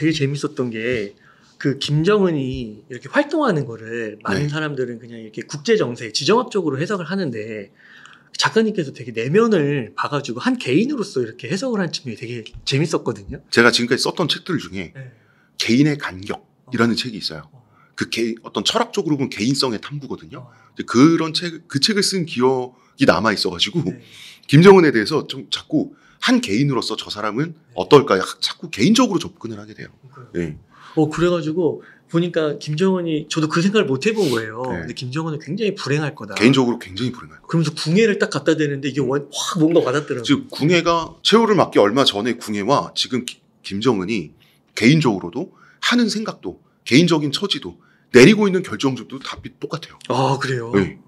되게 재밌었던 게 그 김정은이 이렇게 활동하는 거를 많은 네. 사람들은 그냥 이렇게 국제 정세, 지정학 적으로 해석을 하는데 작가님께서 되게 내면을 봐가지고 한 개인으로서 이렇게 해석을 한 측면이 되게 재밌었거든요. 제가 지금까지 썼던 책들 중에 네. 개인의 간격이라는 어. 책이 있어요. 어. 그 개, 어떤 철학적으로 보면 개인성의 탐구거든요. 어. 그런 책, 그 책을 쓴 기억이 남아 있어가지고 네. 김정은에 대해서 좀 자꾸 한 개인으로서 저 사람은 어떨까 요 자꾸 개인적으로 접근을 하게 돼요. 네. 어 그래가지고 보니까 김정은이 저도 그 생각을 못 해본 거예요. 네. 근데 김정은은 굉장히 불행할 거다. 개인적으로 굉장히 불행할 거다. 그러면서 궁예를 딱 갖다 대는데 이게 원, 확 뭔가 와닿더라고요. 즉 궁예가 최후를 맞기 얼마 전에 궁예와 지금 기, 김정은이 개인적으로도 하는 생각도 개인적인 처지도 내리고 있는 결정적도 답 똑같아요. 아 그래요. 네.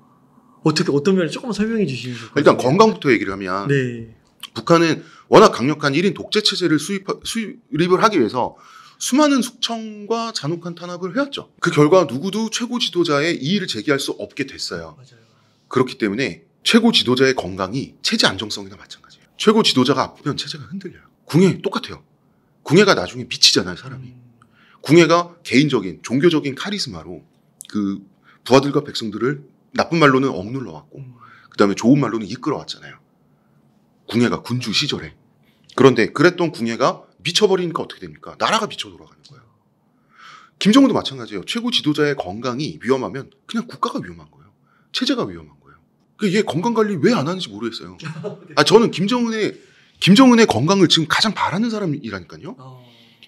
어떻게 어떤 면을 조금 설명해 주시면 좋을까요? 일단 건강부터 얘기를 하면 네. 북한은 워낙 강력한 1인 독재 체제를 수입 수입을 하기 위해서 수많은 숙청과 잔혹한 탄압을 해왔죠. 그 결과 누구도 최고 지도자의 이의를 제기할 수 없게 됐어요. 맞아요. 그렇기 때문에 최고 지도자의 건강이 체제 안정성이나 마찬가지예요. 최고 지도자가 아프면 체제가 흔들려요. 궁예 똑같아요. 궁예가 나중에 미치잖아요, 사람이. 음. 궁예가 개인적인, 종교적인 카리스마로 그 부하들과 백성들을 나쁜 말로는 억눌러 왔고, 음. 그 다음에 좋은 말로는 이끌어 왔잖아요. 궁예가 군주 시절에. 그런데 그랬던 궁예가 미쳐버리니까 어떻게 됩니까? 나라가 미쳐 돌아가는 거예요. 김정은도 마찬가지예요. 최고 지도자의 건강이 위험하면 그냥 국가가 위험한 거예요. 체제가 위험한 거예요. 그얘 건강 관리 왜 안 하는지 모르겠어요. 아 저는 김정은의 김정은의 건강을 지금 가장 바라는 사람이라니까요. 어.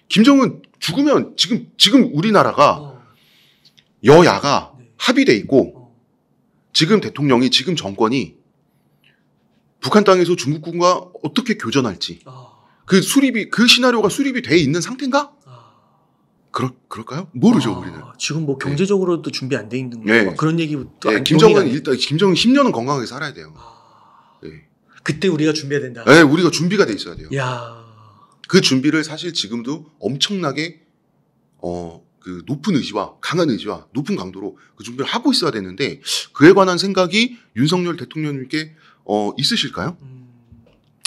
김정은 죽으면 지금 지금 우리나라가 어. 여야가 네. 합의돼 있고 어. 지금 대통령이 지금 정권이 북한 땅에서 중국군과 어떻게 교전할지 아. 그 수립이 그 시나리오가 수립이 돼 있는 상태인가? 아. 그럴 그럴까요? 모르죠 아, 우리는. 지금 뭐 네. 경제적으로도 네. 준비 안 돼 있는 거. 네. 그런 얘기부터. 네, 김정은 일단 김정은 10년은 건강하게 살아야 돼요. 아. 네. 그때 우리가 준비해야 된다. 네, 우리가 준비가 돼 있어야 돼요. 야. 그 준비를 사실 지금도 엄청나게 어. 그 높은 의지와 강한 의지와 높은 강도로 그 준비를 하고 있어야 되는데 그에 관한 생각이 윤석열 대통령님께 어, 있으실까요? 음.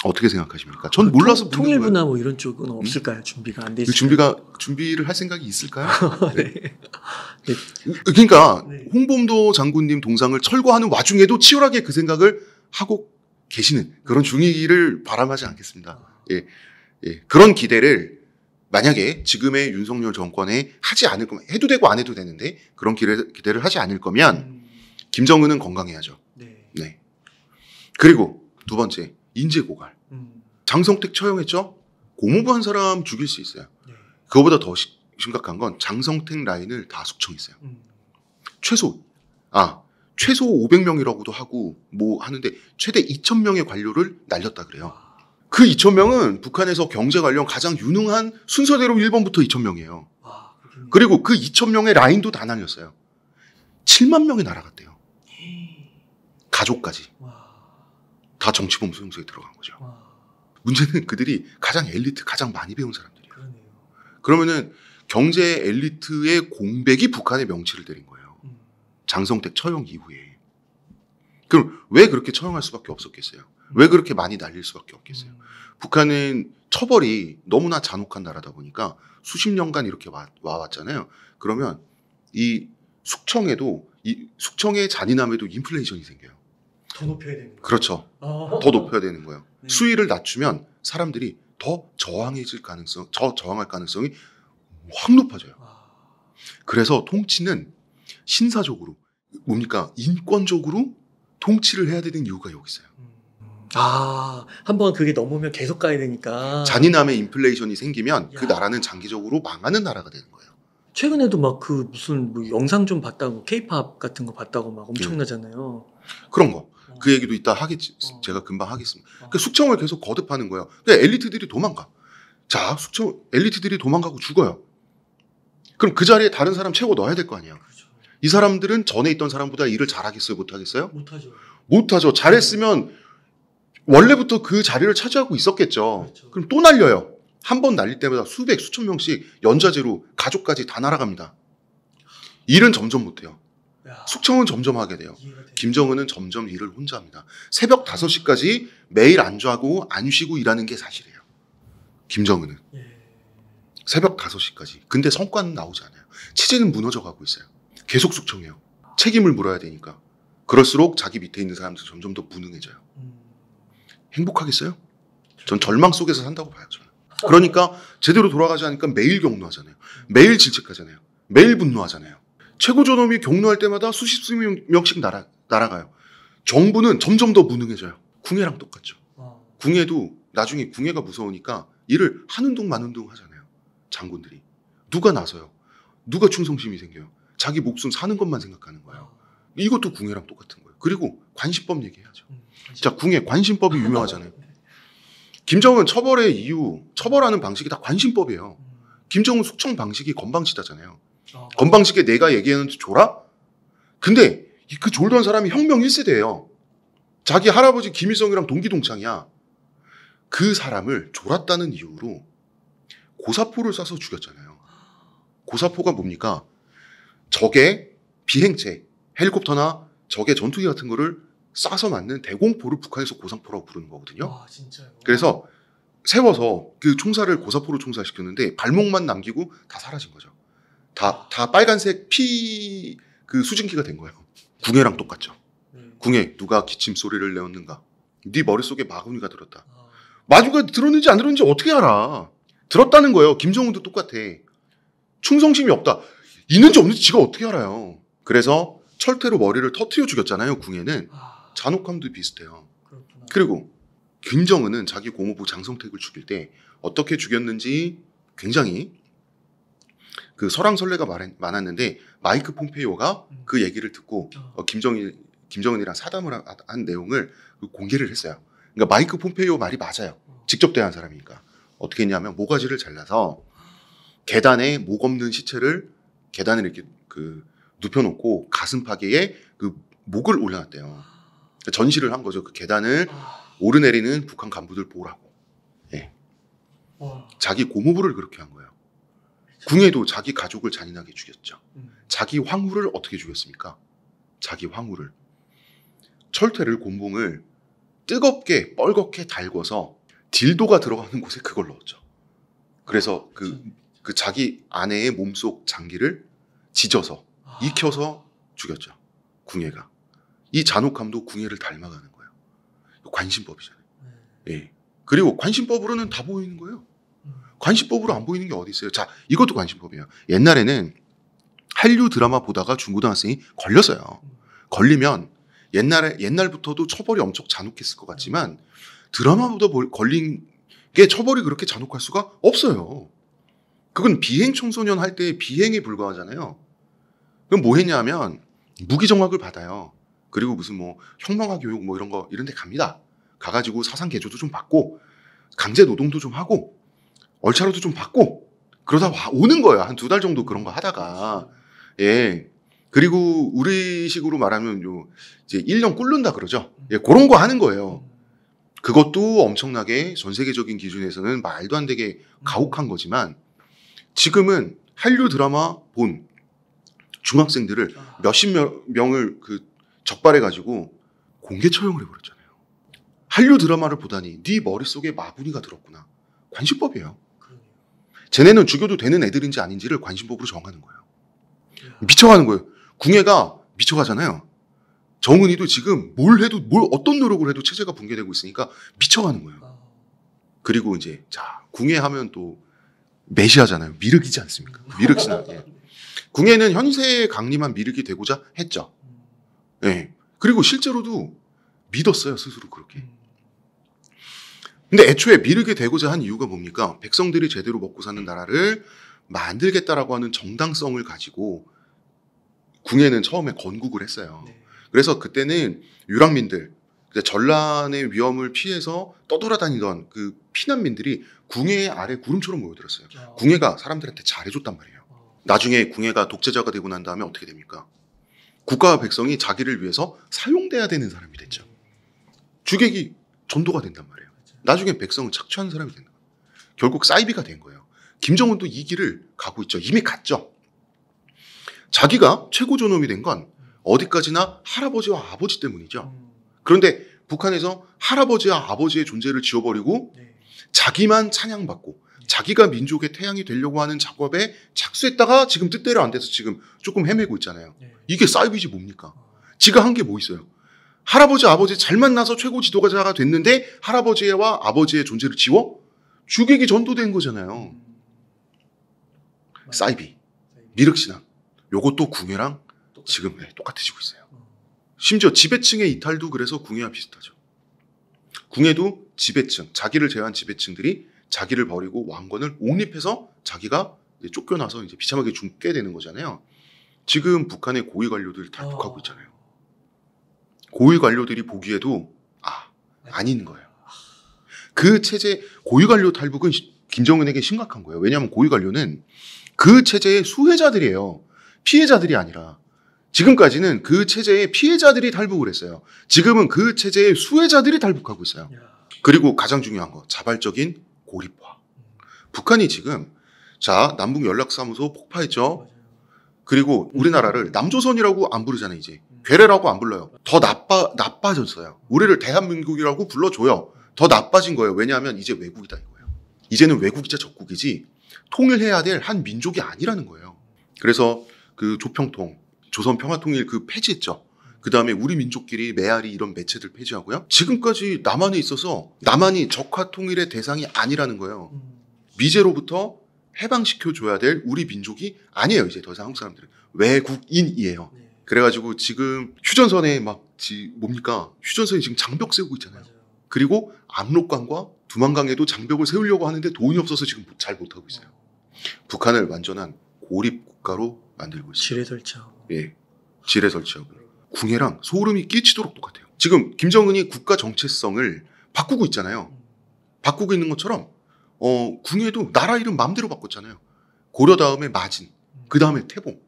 어떻게 생각하십니까? 전 뭐 몰라서 통일부나 뭐 이런 쪽은 음? 없을까요? 준비가 안 되죠. 그 준비가 준비를 할 생각이 있을까요? 네. 네. 네. 그, 그러니까 네. 홍범도 장군님 동상을 철거하는 와중에도 치열하게 그 생각을 하고 계시는 그런 중위를 바람하지 않겠습니다. 예. 예. 그런 기대를 만약에 지금의 윤석열 정권에 하지 않을 거면 해도 되고 안 해도 되는데 그런 기대, 를 하지 않을 거면 음. 김정은은 건강해야죠. 그리고 두 번째 인재 고갈. 음. 장성택 처형했죠. 고모부 한 사람 죽일 수 있어요. 네. 그거보다 더 시, 심각한 건 장성택 라인을 다 숙청했어요. 음. 최소 아 최소 500명이라고도 하고 뭐 하는데 최대 2,000명의 관료를 날렸다 그래요. 그 2,000명은 북한에서 경제 관련 가장 유능한 순서대로 1번부터 2,000명이에요. 아, 그리고 그 2,000명의 라인도 다 날렸어요. 7만 명이 날아갔대요. 네. 가족까지. 와. 다 정치범수 형성에 들어간 거죠. 와. 문제는 그들이 가장 엘리트, 가장 많이 배운 사람들이에요. 그러네요. 그러면은 경제 엘리트의 공백이 북한의 명치를 때린 거예요. 음. 장성택 처형 이후에. 그럼 왜 그렇게 처형할 수밖에 없었겠어요? 음. 왜 그렇게 많이 날릴 수밖에 없겠어요? 음. 북한은 처벌이 너무나 잔혹한 나라다 보니까 수십 년간 이렇게 와, 왔잖아요 그러면 이 숙청에도 이 숙청의 잔인함에도 인플레이션이 생겨요. 더 높여야 되는 거예요. 그렇죠. 아. 더 높여야 되는 거예요. 네. 수위를 낮추면 사람들이 더 저항해질 가능성, 저 저항할 가능성이 확 높아져요. 아. 그래서 통치는 신사적으로 뭡니까 인권적으로 통치를 해야 되는 이유가 여기 있어요. 음. 아, 한번 그게 넘으면 계속 가야 되니까. 잔인함의 인플레이션이 생기면 그 야. 그 나라는 장기적으로 망하는 나라가 되는 거예요. 최근에도 막 그 무슨 뭐 영상 좀 봤다고, 케이팝 같은 거 봤다고 막 엄청나잖아요. 예. 그런 거. 어. 그 얘기도 이따 하겠지. 어. 제가 금방 하겠습니다. 그러니까 숙청을 계속 거듭하는 거예요. 근데 엘리트들이 도망가. 자, 숙청 엘리트들이 도망가고 죽어요. 그럼 그 자리에 다른 사람 채워 넣어야 될 거 아니에요. 그렇죠. 이 사람들은 전에 있던 사람보다 일을 잘하겠어요, 못하겠어요? 못하죠. 못하죠. 잘했으면 원래부터 그 자리를 차지하고 있었겠죠. 그렇죠. 그럼또 날려요. 한 번 날릴 때마다 수백, 수천 명씩 연좌제로 가족까지 다 날아갑니다. 일은 점점 못해요. 숙청은 점점 하게 돼요. 김정은은 점점 일을 혼자 합니다. 새벽 5시까지 매일 안주하고 안 쉬고 일하는 게 사실이에요. 김정은은. 예. 새벽 5시까지. 근데 성과는 나오지 않아요. 체제는 무너져 가고 있어요. 계속 숙청해요. 책임을 물어야 되니까. 그럴수록 자기 밑에 있는 사람들 점점 더 무능해져요. 음. 행복하겠어요? 전 절망 속에서 산다고 봐요, 저는. 그러니까 제대로 돌아가지 않으니까 매일 경로하잖아요. 매일 질책하잖아요. 매일 분노하잖아요. 최고 존엄이 경로할 때마다 수십 명씩 날아, 날아가요. 정부는 점점 더 무능해져요. 궁예랑 똑같죠. 아. 궁예도 나중에 궁예가 무서우니까 일을 하는 둥 마는 둥 하잖아요. 장군들이. 누가 나서요? 누가 충성심이 생겨요? 자기 목숨 사는 것만 생각하는 거예요. 아. 이것도 궁예랑 똑같은 거예요. 그리고 관심법 얘기해야죠. 음, 자, 궁예 관심법이 유명하잖아요. 김정은 처벌의 이유, 처벌하는 방식이 다 관심법이에요. 음. 김정은 숙청 방식이 건방지다잖아요. 아, 건방지게 내가 얘기하는 졸아? 근데 그 졸던 사람이 혁명 1세대예요. 자기 할아버지 김일성이랑 동기동창이야. 그 사람을 졸았다는 이유로 고사포를 쏴서 죽였잖아요. 고사포가 뭡니까? 적의 비행체, 헬리콥터나 적의 전투기 같은 거를 쏴서 맞는 대공포를 북한에서 고사포라고 부르는 거거든요. 아, 진짜요? 그래서 세워서 그 총사를 고사포로 총사시켰는데 발목만 남기고 다 사라진 거죠. 다, 다 빨간색 피 그 수증기가 된 거예요. 궁예랑 똑같죠. 음. 궁예, 누가 기침 소리를 내었는가? 네 머릿속에 마구니가 들었다. 아. 마구니가 들었는지 안 들었는지 어떻게 알아? 들었다는 거예요. 김정은도 똑같아. 충성심이 없다. 있는지 없는지 지가 어떻게 알아요? 그래서 철퇴로 머리를 터트려 죽였잖아요. 궁예는 아. 잔혹함도 비슷해요. 그 그리고 김정은은 자기 고모부 장성택을 죽일 때 어떻게 죽였는지 굉장히 그 설왕설래가 말 많았는데 마이크 폼페이오가 음. 그 얘기를 듣고 어, 어 김정일 김정은이랑 사담을 한, 한 내용을 그 공개를 했어요. 그러니까 마이크 폼페이오 말이 맞아요. 어. 직접 대한 사람이니까 어떻게 했냐면 모가지를 잘라서 계단에 목 없는 시체를 계단에 이렇게 그 눕혀놓고 가슴 파괴에 그 목을 올려놨대요. 그러니까 전시를 한 거죠. 그 계단을 아. 오르내리는 북한 간부들 보라고. 예. 자기 고무부를 그렇게 한 거예요. 궁예도 자기 가족을 잔인하게 죽였죠. 음. 자기 황후를 어떻게 죽였습니까? 자기 황후를. 철퇴를 곤봉을 뜨겁게 뻘겋게 달궈서 딜도가 들어가는 곳에 그걸 넣었죠. 그래서 그, 그렇죠. 그 자기 아내의 몸속 장기를 지져서 아. 익혀서 죽였죠. 궁예가. 이 잔혹함도 궁예를 닮아가는 거예요. 관심법이잖아요. 네. 예. 그리고 관심법으로는 다 보이는 거예요. 관심법으로 안 보이는 게 어디 있어요? 자, 이것도 관심법이에요. 옛날에는 한류 드라마 보다가 중고등학생이 걸렸어요. 걸리면 옛날에 옛날부터도 처벌이 엄청 잔혹했을 것 같지만 드라마보다 걸린 게 처벌이 그렇게 잔혹할 수가 없어요. 그건 비행 청소년 할 때 비행에 불과하잖아요. 그럼 뭐 했냐면 무기정학을 받아요. 그리고 무슨 뭐 혁명화 교육 뭐 이런 거 이런 데 갑니다. 가가지고 사상 개조도 좀 받고 강제 노동도 좀 하고 얼차로도 좀 받고 그러다 와 오는 거야. 한두 달 정도 그런 거 하다가 예. 그리고 우리식으로 말하면 요 이제 1년 꿇는다 그러죠. 예, 그런 거 하는 거예요. 그것도 엄청나게 전 세계적인 기준에서는 말도 안 되게 가혹한 거지만 지금은 한류 드라마 본 중학생들을 아. 몇십 명을 그 적발해 가지고 공개 처형을 해버렸잖아요. 한류 드라마를 보다니 네 머릿속에 마구니가 들었구나. 관시법이에요. 쟤네는 죽여도 되는 애들인지 아닌지를 관심법으로 정하는 거예요. 미쳐가는 거예요. 궁예가 미쳐가잖아요. 정은이도 지금 뭘 해도 뭘 어떤 노력을 해도 체제가 붕괴되고 있으니까 미쳐가는 거예요. 그리고 이제 자 궁예하면 또 메시아잖아요. 미륵이지 않습니까? 미륵신화. 예. 궁예는 현세의 강림한 미륵이 되고자 했죠. 예. 그리고 실제로도 믿었어요 스스로 그렇게. 근데 애초에 미르게 되고자 한 이유가 뭡니까? 백성들이 제대로 먹고 사는 나라를 만들겠다라고 하는 정당성을 가지고 궁예는 처음에 건국을 했어요. 네. 그래서 그때는 유랑민들, 전란의 위험을 피해서 떠돌아다니던 그 피난민들이 궁예 아래 구름처럼 모여들었어요. 아. 궁예가 사람들한테 잘해줬단 말이에요. 아. 나중에 궁예가 독재자가 되고 난 다음에 어떻게 됩니까? 국가와 백성이 자기를 위해서 사용돼야 되는 사람이 됐죠. 음. 주객이 전도가 된단 말이에요. 나중에 백성을 착취하는 사람이 된는 거예요. 결국 사이비가 된 거예요. 김정은도 이 길을 가고 있죠. 이미 갔죠. 자기가 최고 존엄이 된 건 어디까지나 할아버지와 아버지 때문이죠. 음. 그런데 북한에서 할아버지와 아버지의 존재를 지워버리고 네. 자기만 찬양받고 네. 자기가 민족의 태양이 되려고 하는 작업에 착수했다가 지금 뜻대로 안 돼서 지금 조금 헤매고 있잖아요. 네. 이게 사이비지 뭡니까? 어. 지가 한 게 뭐 있어요? 할아버지 아버지 잘 만나서 최고 지도자가 됐는데 할아버지와 아버지의 존재를 지워 주객이 전도된 거잖아요. 사이비, 미륵신앙 요것도 궁예랑 지금 네, 똑같아지고 있어요. 심지어 지배층의 이탈도 그래서 궁예와 비슷하죠. 궁예도 지배층, 자기를 제한 외 지배층들이 자기를 버리고 왕권을 옹립해서 자기가 쫓겨나서 이제 비참하게 죽게 되는 거잖아요. 지금 북한의 고위 관료들 다 어. 욕하고 있잖아요. 고위 관료들이 보기에도 아 아닌 거예요. 그 체제 고위 관료 탈북은 김정은에게 심각한 거예요. 왜냐하면 고위 관료는 그 체제의 수혜자들이에요. 피해자들이 아니라 지금까지는 그 체제의 피해자들이 탈북을 했어요. 지금은 그 체제의 수혜자들이 탈북하고 있어요. 그리고 가장 중요한 거 자발적인 고립화. 북한이 지금 자 남북 연락사무소 폭파했죠. 그리고 우리나라를 음. 남조선이라고 안 부르잖아요 이제 괴뢰라고 안 불러요. 더 나빠 나빠졌어요. 우리를 대한민국이라고 불러줘요. 더 나빠진 거예요. 왜냐하면 이제 외국이다 이거예요. 이제는 외국이자 적국이지 통일해야 될 한 민족이 아니라는 거예요. 그래서 그 조평통, 조선평화통일 그 폐지했죠. 그 다음에 우리 민족끼리 메아리 이런 매체들 폐지하고요. 지금까지 남한에 있어서 남한이 적화통일의 대상이 아니라는 거예요. 미제로부터 해방시켜줘야 될 우리 민족이 아니에요. 이제 더 이상 한국 사람들은 외국인이에요. 네. 그래가지고 지금 휴전선에 막 지, 뭡니까 휴전선이 지금 장벽 세우고 있잖아요. 맞아요. 그리고 압록강과 두만강에도 장벽을 세우려고 하는데 돈이 없어서 지금 잘 못하고 있어요. 어. 북한을 완전한 고립 국가로 만들고 있어요. 지뢰 설치하고. 예, 지뢰 설치하고 궁예랑 소름이 끼치도록 똑같아요. 지금 김정은이 국가 정체성을 바꾸고 있잖아요. 음. 바꾸고 있는 것처럼 어, 궁예도 나라 이름 마음대로 바꿨잖아요. 고려 다음에 마진, 음. 그 다음에 태봉.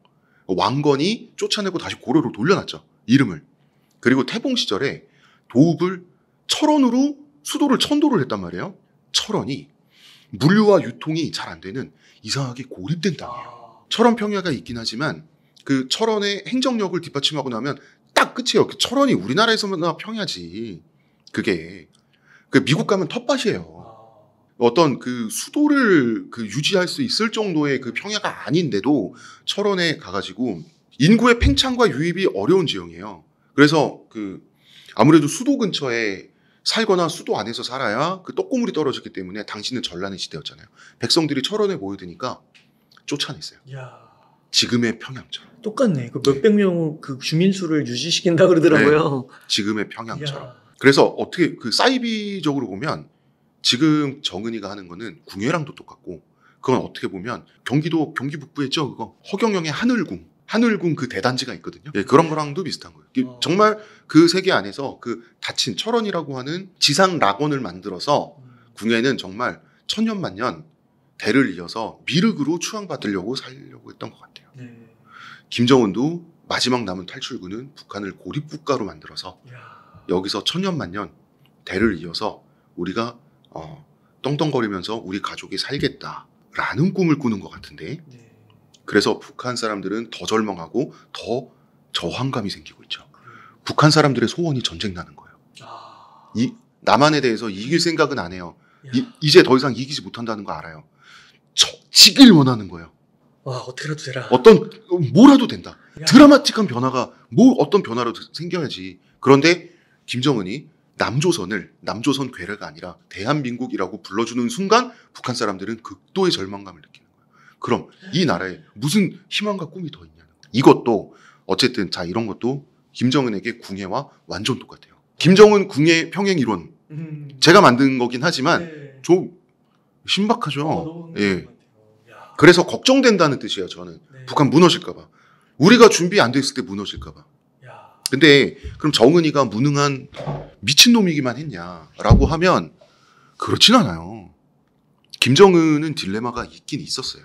왕건이 쫓아내고 다시 고려로 돌려놨죠. 이름을. 그리고 태봉 시절에 도읍을 철원으로 수도를 천도를 했단 말이에요. 철원이 물류와 유통이 잘 안 되는 이상하게 고립된 땅이에요. 아. 철원 평야가 있긴 하지만 그 철원의 행정력을 뒷받침하고 나면 딱 끝이에요. 그 철원이 우리나라에서만 평야지. 그게 그 미국 가면 텃밭이에요. 어떤 그 수도를 그 유지할 수 있을 정도의 그 평야가 아닌데도 철원에 가가지고 인구의 팽창과 유입이 어려운 지형이에요. 그래서 그 아무래도 수도 근처에 살거나 수도 안에서 살아야 그 떡고물이 떨어졌기 때문에 당신은 전란의 시대였잖아요. 백성들이 철원에 모여드니까 쫓아냈어요. 야. 지금의 평양처럼. 똑같네. 그 네. 몇백 명 그 주민 수를 유지시킨다 그러더라고요. 네. 지금의 평양처럼. 야. 그래서 어떻게 그 사이비적으로 보면 지금 정은이가 하는 거는 궁예랑도 똑같고 그건 어떻게 보면 경기도 경기 북부에 죠 그거 허경영의 하늘궁 하늘궁 그 대단지가 있거든요. 예, 그런 거랑도 비슷한 거예요. 어. 정말 그 세계 안에서 그 닫힌 철원이라고 하는 지상 락원을 만들어서 음. 궁예는 정말 천년만년 대를 이어서 미륵으로 추앙받으려고 살려고 했던 것 같아요. 네. 김정은도 마지막 남은 탈출구는 북한을 고립국가로 만들어서 야. 여기서 천년만년 대를 이어서 우리가 어, 떵떵거리면서 우리 가족이 살겠다라는 꿈을 꾸는 것 같은데 네. 그래서 북한 사람들은 더 절망하고 더 저항감이 생기고 있죠. 그래. 북한 사람들의 소원이 전쟁 나는 거예요. 아... 이 남한에 대해서 이길 생각은 안 해요. 이, 이 제더 이상 이기지 못한다는 거 알아요. 저, 지길 원하는 거예요. 와 어떻게라도 되라. 어떤 뭐라도 된다. 야. 드라마틱한 변화가 뭐 어떤 변화로 생겨야지. 그런데 김정은이 남조선을 남조선 괴뢰가 아니라 대한민국이라고 불러주는 순간 북한 사람들은 극도의 절망감을 느끼는 거예요. 그럼 이 나라에 무슨 희망과 꿈이 더 있냐는 거예요. 이것도 어쨌든 자 이런 것도 김정은에게 궁예와 완전 똑같아요. 김정은 궁예 평행 이론 음. 제가 만든 거긴 하지만 좀 네. 신박하죠. 어, 예. 그래서 걱정된다는 뜻이에요. 저는 네. 북한 무너질까봐 우리가 준비 안돼을때 무너질까봐. 근데 그럼 정은이가 무능한 미친놈이기만 했냐라고 하면 그렇진 않아요. 김정은은 딜레마가 있긴 있었어요.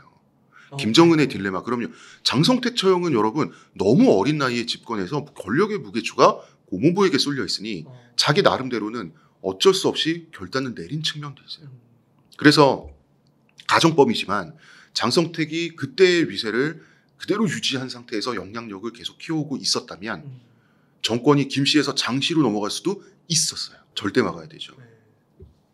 어, 김정은의 딜레마. 그럼요. 장성택 처형은 여러분 너무 어린 나이에 집권해서 권력의 무게추가 고모부에게 쏠려 있으니 어. 자기 나름대로는 어쩔 수 없이 결단을 내린 측면도 있어요. 음. 그래서 가정법이지만 장성택이 그때의 위세를 그대로 유지한 상태에서 영향력을 계속 키우고 있었다면 음. 정권이 김 씨에서 장 씨로 넘어갈 수도 있었어요. 절대 막아야 되죠. 네.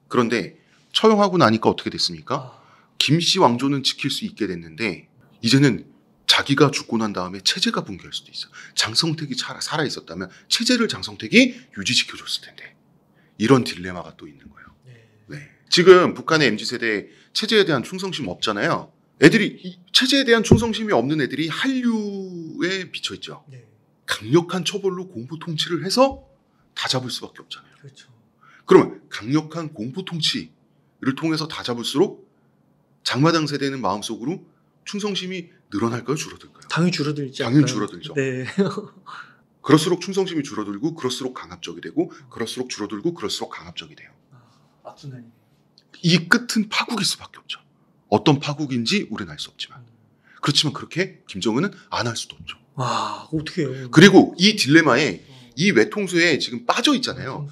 그런데 처형하고 나니까 어떻게 됐습니까? 아. 김씨 왕조는 지킬 수 있게 됐는데 이제는 자기가 죽고 난 다음에 체제가 붕괴할 수도 있어. 장성택이 살아 있었다면 체제를 장성택이 유지시켜줬을 텐데 이런 딜레마가 또 있는 거예요. 네. 네. 지금 북한의 mz 세대 체제에 대한 충성심 없잖아요. 애들이 체제에 대한 충성심이 없는 애들이 한류에 비쳐 있죠. 네. 강력한 처벌로 공포 통치를 해서 다 잡을 수밖에 없잖아요. 그렇죠. 그러면 강력한 공포 통치를 통해서 다 잡을수록 장마당 세대는 마음속으로 충성심이 늘어날까요, 줄어들까요? 당연히 줄어들죠 당연히 줄어들죠. 네. 그럴수록 충성심이 줄어들고, 그럴수록 강압적이 되고, 그럴수록 줄어들고, 그럴수록 강압적이 돼요. 이 아, 이 끝은 파국일 수밖에 없죠. 어떤 파국인지 우리는 알 수 없지만. 음. 그렇지만 그렇게 김정은은 안 할 수도 없죠. 와, 어떻게 해요? 그리고 이 딜레마에 이 외통수에 지금 빠져 있잖아요.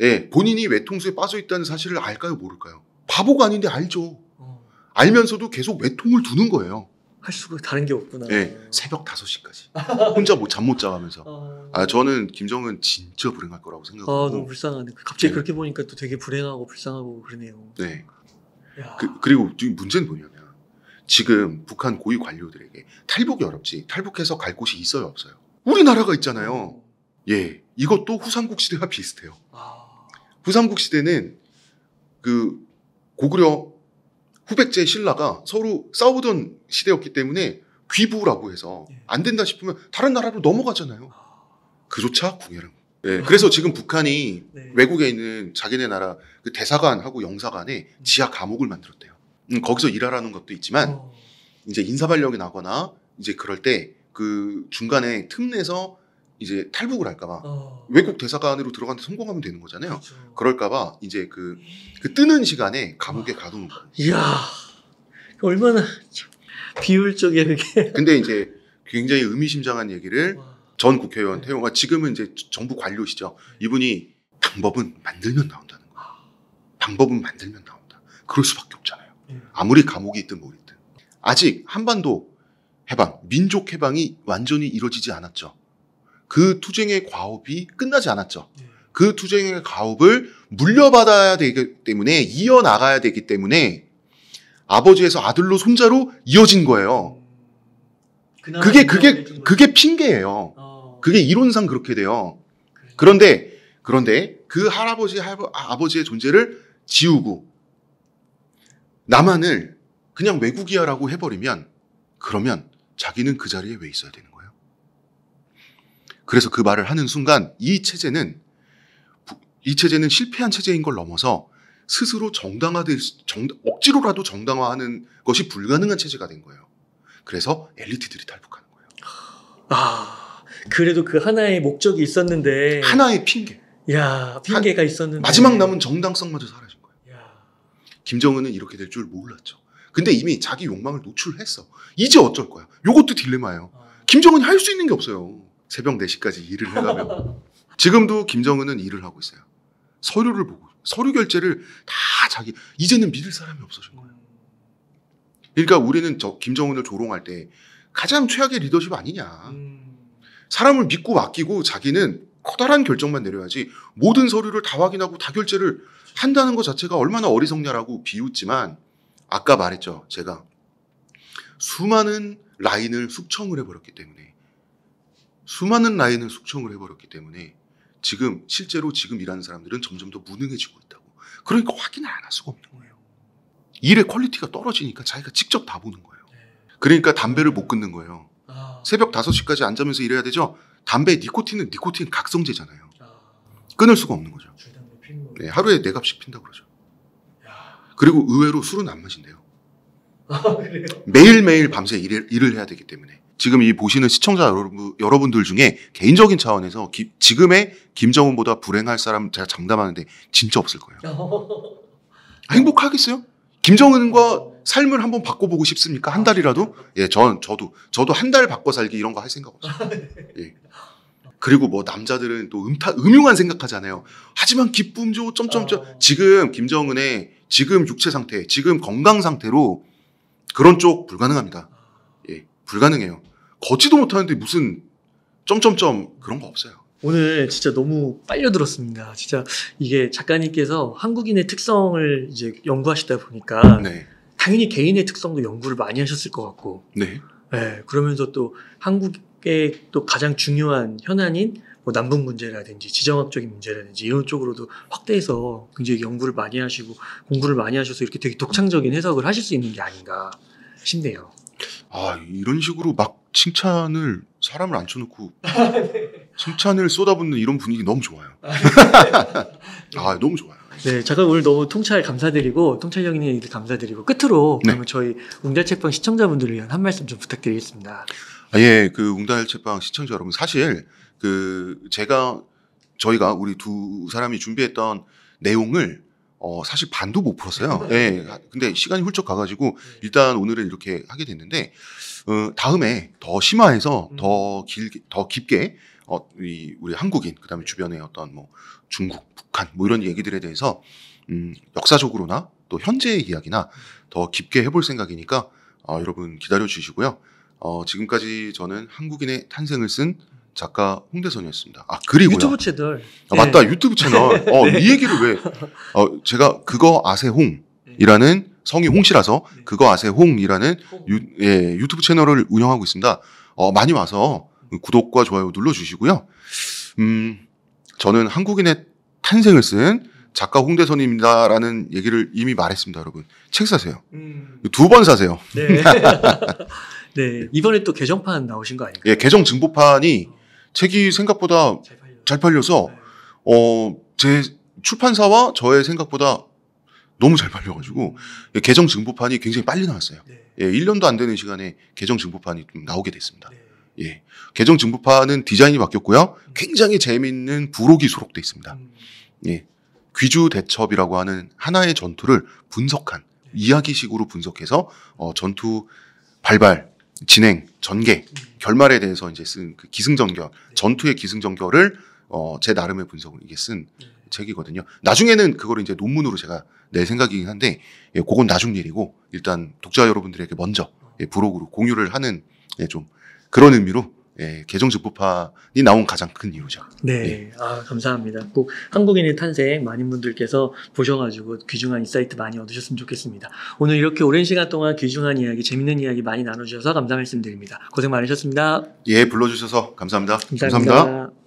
예, 본인이 외통수에 빠져 있다는 사실을 알까요, 모를까요? 바보가 아닌데 알죠. 어. 알면서도 계속 외통을 두는 거예요. 할 수가 다른 게 없구나. 네, 새벽 5시까지. 혼자 뭐 잠 못 자가면서. 어. 아, 저는 김정은 진짜 불행할 거라고 생각하고. 아, 너무 불쌍하네. 갑자기 네. 그렇게 보니까 또 되게 불행하고 불쌍하고 그러네요. 네. 야... 그, 리고 지금 문제는 뭐냐면 지금 북한 고위 관료들에게 탈북이 어렵지 탈북해서 갈 곳이 있어요 없어요? 우리나라가 있잖아요. 예, 이것도 후삼국 시대와 비슷해요. 아. 후삼국 시대는 그 고구려 후백제 신라가 서로 싸우던 시대였기 때문에 귀부라고 해서 예. 안 된다 싶으면 다른 나라로 넘어가잖아요. 아. 그조차 궁예랑. 네, 예, 그래서 지금 북한이 네. 외국에 있는 자기네 나라 그 대사관하고 영사관에 음. 지하 감옥을 만들었대요. 음, 거기서 일하라는 것도 있지만 어. 이제 인사발령이 나거나 이제 그럴 때 그 중간에 틈 내서 이제 탈북을 할까봐 어. 외국 대사관으로 들어가는데 성공하면 되는 거잖아요. 그렇죠. 그럴까봐 이제 그, 그 뜨는 시간에 감옥에 와. 가둬놓 거예요. 이야 그 얼마나 비율적이에요 게 근데 이제 굉장히 의미심장한 얘기를 와. 전 국회의원 네. 태용아 지금은 이제 정부 관료시죠. 네. 이분이 방법은 만들면 나온다는 거예요 방법은 만들면 나온다. 그럴 수밖에 없잖아요. 아무리 감옥에 있든 뭐 있든 아직 한반도 해방, 민족 해방이 완전히 이루어지지 않았죠. 그 투쟁의 과업이 끝나지 않았죠. 예. 그 투쟁의 과업을 물려받아야 되기 때문에 이어나가야 되기 때문에 아버지에서 아들로 손자로 이어진 거예요. 그게 그게 그게 핑계예요. 어. 그게 이론상 그렇게 돼요. 그런데 그런데 그 할아버지 할아버지의 존재를 지우고 나만을 그냥 외국이야라고 해버리면 그러면 자기는 그 자리에 왜 있어야 되는 거예요? 그래서 그 말을 하는 순간 이 체제는 이 체제는 실패한 체제인 걸 넘어서 스스로 정당화될 정, 억지로라도 정당화하는 것이 불가능한 체제가 된 거예요. 그래서 엘리트들이 탈북하는 거예요. 아 그래도 그 하나의 목적이 있었는데 하나의 핑계. 야 핑계가 한, 있었는데 마지막 남은 정당성마저 살아. 김정은은 이렇게 될 줄 몰랐죠. 근데 이미 자기 욕망을 노출했어. 이제 어쩔 거야. 요것도 딜레마예요. 어. 김정은이 할 수 있는 게 없어요. 새벽 4시까지 일을 해가며. 지금도 김정은은 일을 하고 있어요. 서류를 보고, 서류 결제를 다 자기, 이제는 믿을 사람이 없어진 거예요. 그러니까 우리는 저 김정은을 조롱할 때 가장 최악의 리더십 아니냐. 음. 사람을 믿고 맡기고 자기는 커다란 결정만 내려야지 모든 서류를 다 확인하고 다 결제를 한다는 것 자체가 얼마나 어리석냐라고 비웃지만 아까 말했죠. 제가 수많은 라인을 숙청을 해버렸기 때문에 수많은 라인을 숙청을 해버렸기 때문에 지금 실제로 지금 일하는 사람들은 점점 더 무능해지고 있다고. 그러니까 확인을 안 할 수가 없는 거예요. 일의 퀄리티가 떨어지니까 자기가 직접 다 보는 거예요. 네. 그러니까 담배를 못 끊는 거예요. 아. 새벽 5시까지 앉으면서 일해야 되죠? 담배 니코틴은 니코틴 각성제잖아요. 아. 끊을 수가 없는 거죠. 뭐 네, 하루에 네 갑씩 핀다고 그러죠. 그리고 의외로 술은 안 마신대요. 아, 매일매일 밤새 일을, 일을, 해야 되기 때문에. 지금 이 보시는 시청자 여러분, 들 중에 개인적인 차원에서 기, 지금의 김정은보다 불행할 사람 제가 장담하는데 진짜 없을 거예요. 행복하겠어요? 김정은과 삶을 한번 바꿔보고 싶습니까? 한 달이라도? 예, 전, 저도, 저도 한 달 바꿔 살기 이런 거 할 생각 없어요. 아, 네. 예. 그리고 뭐 남자들은 또 음타, 음흉한 생각하잖아요. 하지만 기쁨 줘, 점점점. 어. 지금 김정은의 지금 육체 상태, 지금 건강 상태로 그런 쪽 불가능합니다. 예, 불가능해요. 걷지도 못하는데 무슨 점점점 그런 거 없어요. 오늘 진짜 너무 빨려들었습니다. 진짜 이게 작가님께서 한국인의 특성을 이제 연구하시다 보니까 네. 당연히 개인의 특성도 연구를 많이 하셨을 것 같고. 네. 네 그러면서 또 한국의 또 가장 중요한 현안인 뭐 남북 문제라든지 지정학적인 문제라든지 이런 쪽으로도 확대해서 굉장히 연구를 많이 하시고 공부를 많이 하셔서 이렇게 되게 독창적인 해석을 하실 수 있는 게 아닌가 싶네요. 아 이런 식으로 막 칭찬을 사람을 앉혀놓고 아, 네. 칭찬을 쏟아붓는 이런 분위기 너무 좋아요. 아, 네. 아 너무 좋아요. 네, 제가 오늘 너무 통찰 감사드리고 통찰 형님 감사드리고 끝으로 네. 그러면 저희 웅달책방 시청자분들을 위한 한 말씀 좀 부탁드리겠습니다. 아, 예, 그 웅달책방 시청자 여러분 사실 그 제가 저희가 우리 두 사람이 준비했던 내용을 어 사실 반도 못 풀었어요. 네. 예. 네, 근데 시간이 훌쩍 가가지고 일단 오늘은 이렇게 하게 됐는데 어, 다음에 더 심화해서 음. 더 길게 더 깊게 어, 이 우리 한국인 그다음에 주변의 어떤 뭐 중국, 북한 뭐 이런 얘기들에 대해서 음, 역사적으로나 또 현재의 이야기나 더 깊게 해볼 생각이니까 어, 여러분 기다려 주시고요. 어, 지금까지 저는 한국인의 탄생을 쓴 작가 홍대선이었습니다. 아 그리고 유튜브 채널 아, 맞다 네. 유튜브 채널 어, 네. 이 얘기를 왜 어, 제가 그거 아세 홍이라는 성이 홍씨라서 네. 그거 아세 홍이라는 유, 예, 유튜브 채널을 운영하고 있습니다. 어, 많이 와서 구독과 좋아요 눌러주시고요. 음, 저는 한국인의 탄생을 쓴 작가 홍대선입니다라는 얘기를 이미 말했습니다, 여러분. 책 사세요. 음. 두번 사세요. 네. 네. 이번에 또 개정판 나오신 거 아닌가요? 예, 개정 증보판이 책이 생각보다 잘, 잘 팔려서 네. 어, 제 출판사와 저의 생각보다 너무 잘 팔려가지고 예, 개정 증보판이 굉장히 빨리 나왔어요. 네. 예, 1년도 안 되는 시간에 개정 증보판이 좀 나오게 됐습니다. 네. 예. 개정 증부파는 디자인이 바뀌었고요. 굉장히 재미있는 부록이 수록돼 있습니다. 음. 예. 귀주 대첩이라고 하는 하나의 전투를 분석한 네. 이야기식으로 분석해서 어, 전투 발발, 진행, 전개, 음. 결말에 대해서 이제 쓴그 기승전결, 네. 전투의 기승전결을 어, 제 나름의 분석을 이게 쓴 네. 책이거든요. 나중에는 그걸 이제 논문으로 제가 낼 생각이긴 한데, 예, 그건 나중 일이고, 일단 독자 여러분들에게 먼저 예, 부록으로 공유를 하는 예, 좀 그런 의미로 예, 개정 적법화이 나온 가장 큰 이유죠. 네, 예. 아 감사합니다. 꼭 한국인의 탄생 많은 분들께서 보셔가지고 귀중한 인사이트 많이 얻으셨으면 좋겠습니다. 오늘 이렇게 오랜 시간 동안 귀중한 이야기, 재밌는 이야기 많이 나눠주셔서 감사 말씀드립니다. 고생 많으셨습니다. 예, 불러주셔서 감사합니다. 감사합니다. 감사합니다.